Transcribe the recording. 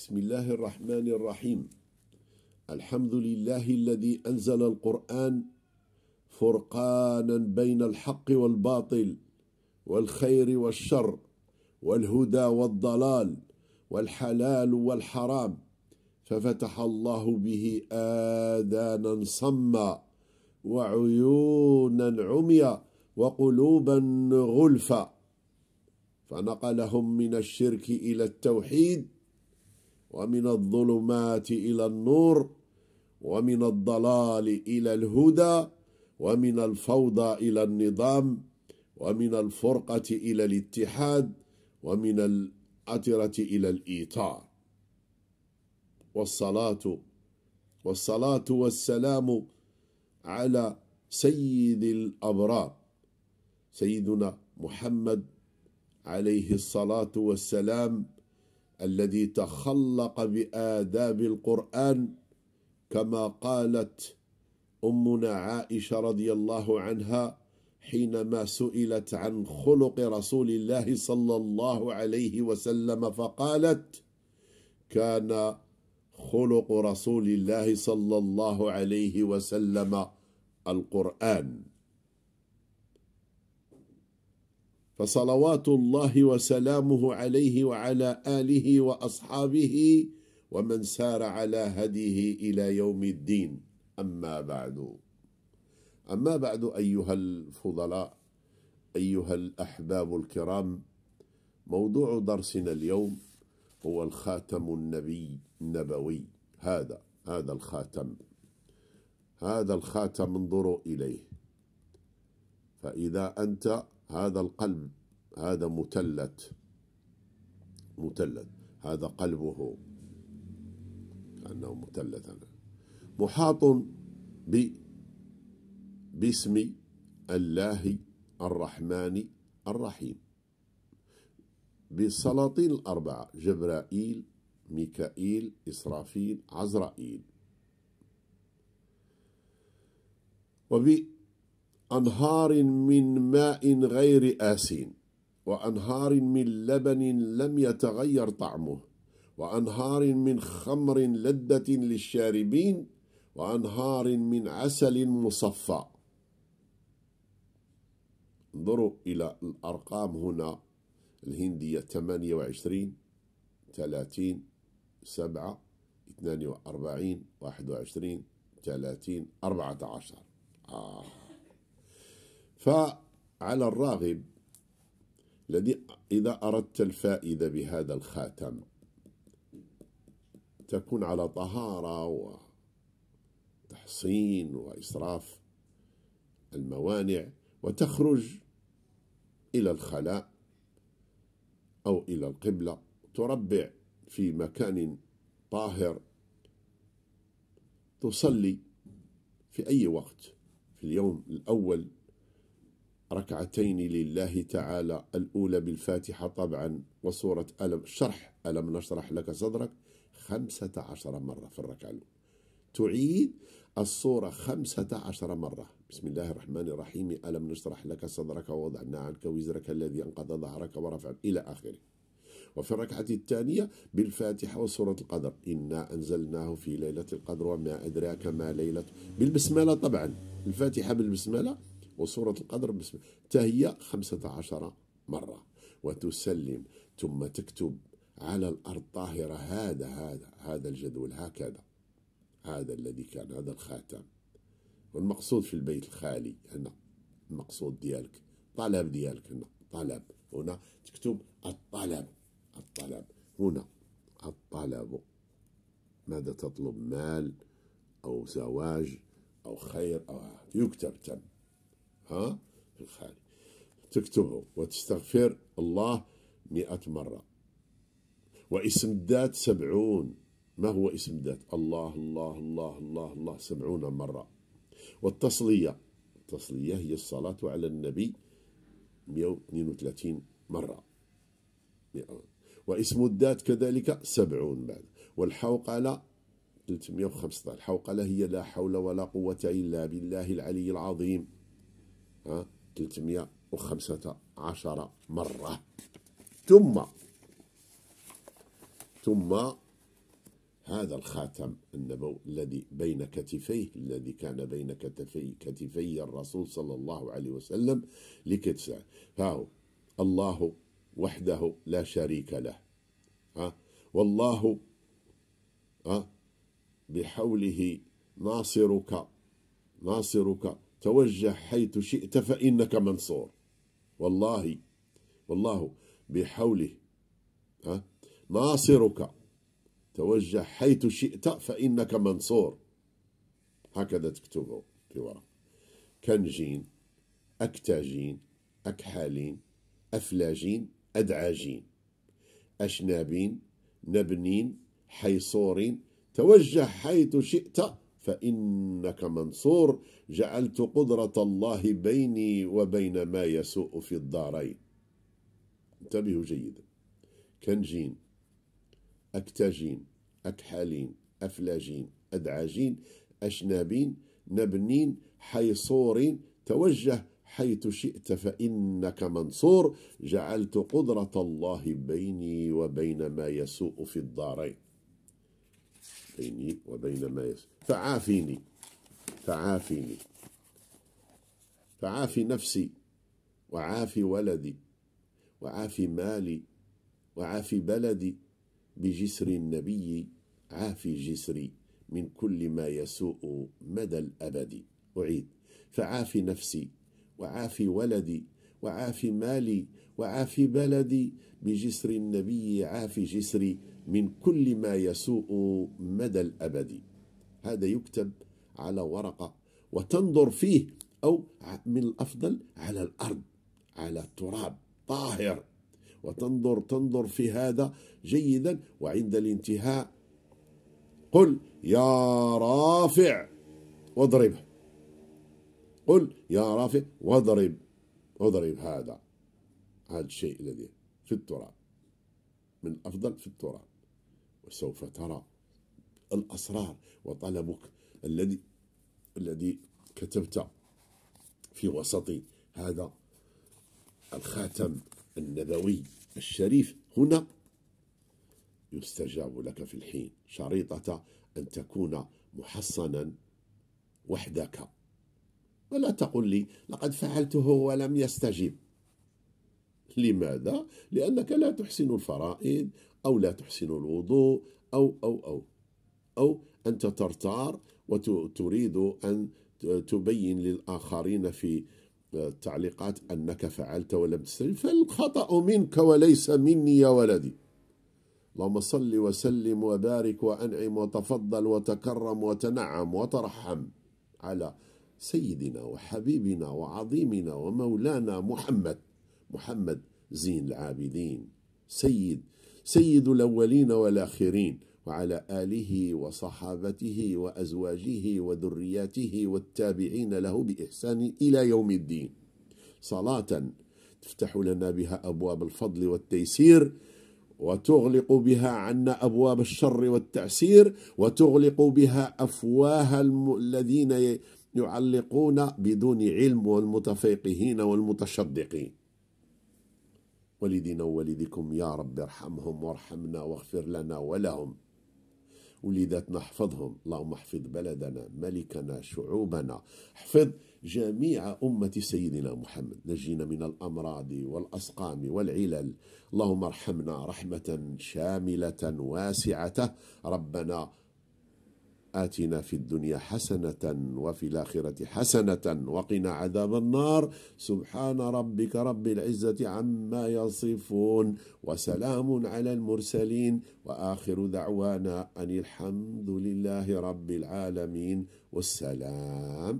بسم الله الرحمن الرحيم الحمد لله الذي أنزل القرآن فرقانا بين الحق والباطل والخير والشر والهدى والضلال والحلال والحرام ففتح الله به آذانا صما وعيونا عميا وقلوبا غلفا فنقلهم من الشرك إلى التوحيد ومن الظلمات إلى النور ومن الضلال إلى الهدى ومن الفوضى إلى النظام ومن الفرقة إلى الاتحاد ومن الأترة إلى الإيطار والصلاة والصلاة والسلام على سيد الأبرار سيدنا محمد عليه الصلاة والسلام الذي تخلق بآداب القرآن كما قالت أمنا عائشة رضي الله عنها حينما سئلت عن خلق رسول الله صلى الله عليه وسلم فقالت كان خلق رسول الله صلى الله عليه وسلم القرآن فصلوات الله وسلامه عليه وعلى آله وأصحابه ومن سار على هديه إلى يوم الدين أما بعد أما بعد أيها الفضلاء أيها الأحباب الكرام موضوع درسنا اليوم هو الخاتم النبي النبوي هذا هذا الخاتم هذا الخاتم انظروا إليه فإذا أنت هذا القلب هذا متلت متلت هذا قلبه كأنه متلت أنا محاط ب باسم الله الرحمن الرحيم بالسلاطين الأربعة جبرائيل ميكائيل إسرافيل عزرائيل وب أنهار من ماء غير آسين وأنهار من لبن لم يتغير طعمه وأنهار من خمر لدة للشاربين وأنهار من عسل مصفى انظروا إلى الأرقام هنا الهندية 28 30 7 42 21 30 14 آه فعلى الراغب الذي إذا أردت الفائدة بهذا الخاتم تكون على طهارة وتحصين وإسراف الموانع وتخرج إلى الخلاء أو إلى القبلة تربع في مكان طاهر تصلي في أي وقت في اليوم الأول ركعتين لله تعالى الأولى بالفاتحة طبعا وسورة ألم شرح ألم نشرح لك صدرك خمسة عشر مرة في الركعة الأولى تعيد الصورة خمسة عشر مرة بسم الله الرحمن الرحيم ألم نشرح لك صدرك ووضعنا عنك وزرك الذي أنقض ظهرك ورفع إلى آخره وفي الركعة الثانية بالفاتحة وسورة القدر إنا أنزلناه في ليلة القدر وما أدراك ما ليلة بالبسملة طبعا الفاتحة بالبسملة وسورة القدر بسم تهيأ خمسة عشر مرة وتسلم ثم تكتب على الأرض طاهرة هذا هذا هذا الجدول هكذا هذا الذي كان هذا الخاتم والمقصود في البيت الخالي هنا المقصود ديالك طلب ديالك هنا طلب هنا تكتب الطلب الطلب هنا الطلب ماذا تطلب مال أو زواج أو خير أو يكتب تم ها في الخارج تكتبه وتستغفر الله مئة مرة واسم الذات سبعون ما هو اسم الذات الله الله الله الله الله سبعون مرة والتصلية التصلية هي الصلاة على النبي 132 مرة واسم الذات كذلك سبعون بعد والحوقلة 315 الحوقلة هي لا حول ولا قوة إلا بالله العلي العظيم 315 مرة ثم ثم هذا الخاتم النبوي الذي بين كتفيه الذي كان بين كتفي كتفي الرسول صلى الله عليه وسلم ها فهو الله وحده لا شريك له ها والله ها بحوله ناصرك ناصرك توجه حيث شئت فإنك منصور والله والله بحوله ها ناصرك توجه حيث شئت فإنك منصور هكذا تكتبه في ورق كنجين أكتاجين أكحالين أفلاجين أدعاجين أشنابين نبنين حيصورين توجه حيث شئت فإنك منصور جعلت قدرة الله بيني وبين ما يسوء في الدارين انتبهوا جيدا كنجين أكتاجين أكحالين أفلاجين أدعاجين أشنابين نبنين حيصورين توجه حيث شئت فإنك منصور جعلت قدرة الله بيني وبين ما يسوء في الدارين بيني وبين ما يس فعافيني فعافيني فعافي نفسي وعافي ولدي وعافي مالي وعافي بلدي بجسر النبي عافي جسري من كل ما يسوء مدى الأبد أعيد فعافي نفسي وعافي ولدي وعافي مالي وعافي بلدي بجسر النبي عافي جسري من كل ما يسوء مدى الأبد هذا يكتب على ورقة وتنظر فيه أو من الأفضل على الأرض على التراب طاهر وتنظر تنظر في هذا جيدا وعند الانتهاء قل يا رافع واضرب قل يا رافع واضرب اضرب هذا هذا الشيء الذي في التراب من افضل في التراب وسوف ترى الأسرار وطلبك الذي الذي كتبت في وسط هذا الخاتم النبوي الشريف هنا يستجاب لك في الحين شريطة أن تكون محصنا وحدك ولا تقل لي لقد فعلته ولم يستجب لماذا؟ لأنك لا تحسن الفرائض أو لا تحسن الوضوء أو أو أو أو أنت ترتار وتريد أن تبين للآخرين في آه، التعليقات أنك فعلت ولم تستجب فالخطأ منك وليس مني يا ولدي اللهم صل وسلم وبارك وأنعم وتفضل وتكرم وتنعم وترحم على سيدنا وحبيبنا وعظيمنا ومولانا محمد محمد زين العابدين سيد سيد الأولين والآخرين وعلى آله وصحابته وأزواجه وذرياته والتابعين له بإحسان إلى يوم الدين صلاة تفتح لنا بها أبواب الفضل والتيسير وتغلق بها عنا أبواب الشر والتعسير وتغلق بها أفواه الذين يعلقون بدون علم والمتفيقهين والمتشدقين والدينا ووالديكم يا رب ارحمهم وارحمنا واغفر لنا ولهم وليداتنا احفظهم اللهم احفظ بلدنا ملكنا شعوبنا احفظ جميع أمة سيدنا محمد نجينا من الأمراض والأسقام والعلل اللهم ارحمنا رحمة شاملة واسعة ربنا آتنا في الدنيا حسنة وفي الآخرة حسنة وقنا عذاب النار سبحان ربك رب العزة عما يصفون وسلام على المرسلين وآخر دعوانا أن الحمد لله رب العالمين والسلام